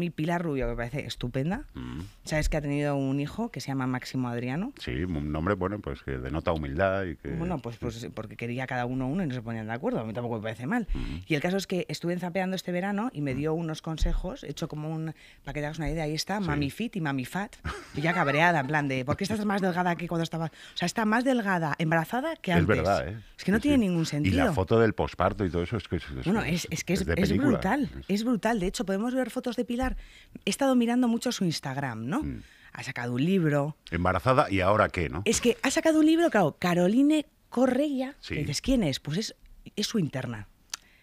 Mi Pilar Rubio, que me parece estupenda. Mm. Sabes que ha tenido un hijo que se llama Máximo Adriano. Sí, un nombre, bueno, pues que denota humildad y que... Bueno, pues, pues porque quería cada uno uno y no se ponían de acuerdo. A mí tampoco me parece mal. Mm. Y el caso es que estuve enzapeando este verano y me mm. dio unos consejos, hecho como un... Para que te una idea, ahí está, Mami Fit y Mami Fat. ya cabreada, en plan de, ¿por qué estás más delgada que cuando estaba? O sea, está más delgada, embarazada que antes. Es verdad, ¿eh? Es que no tiene ningún sentido. Y la foto del posparto y todo eso es que es, bueno, es, que es, brutal, es brutal. De hecho, podemos ver fotos de Pilar. He estado mirando mucho su Instagram, ¿no? Mm. Ha sacado un libro. Embarazada y ahora qué, ¿no? Es que ha sacado un libro, claro, Caroline Correia. Sí. Dices, ¿quién es? Pues es, es su interna.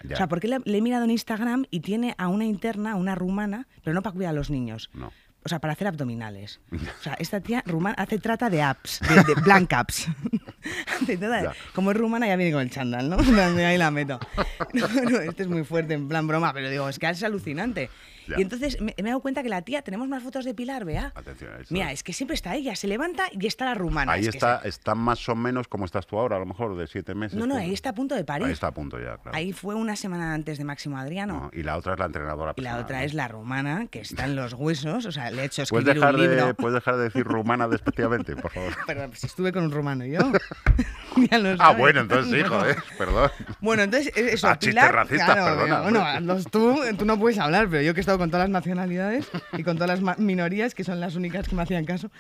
O sea, porque le, le, he mirado en Instagram y tiene a una interna, una rumana, pero no para cuidar a los niños. No o sea, para hacer abdominales. O sea, esta tía rumana hace trata de apps, de, de blank apps. Como es rumana, ya viene con el chándal, ¿no? Ahí la meto. No, este es muy fuerte, en plan broma, pero digo, es que es alucinante. Y entonces me, he dado cuenta que la tía, tenemos más fotos de Pilar, vea. Mira, es que siempre está ella, se levanta y está la rumana. Ahí está, está más o menos como estás tú ahora, a lo mejor de siete meses. No, no, ahí está a punto de parir. Ahí está a punto ya, claro. Ahí fue una semana antes de Máximo Adriano. y la otra es la entrenadora. y la otra ¿eh? es la rumana, que está en los huesos, o sea, le he hecho escribir ¿Puedes dejar De, ¿Puedes dejar de decir rumana despectivamente, por favor? Perdón, pues, estuve con un rumano yo. ah, bueno, entonces sí, joder, perdón. Bueno, entonces eh, eso, ah, Pilar, bueno, tú, tú no puedes hablar, pero yo que he estado con todas las nacionalidades y con todas las minorías, que son las únicas que me hacían caso,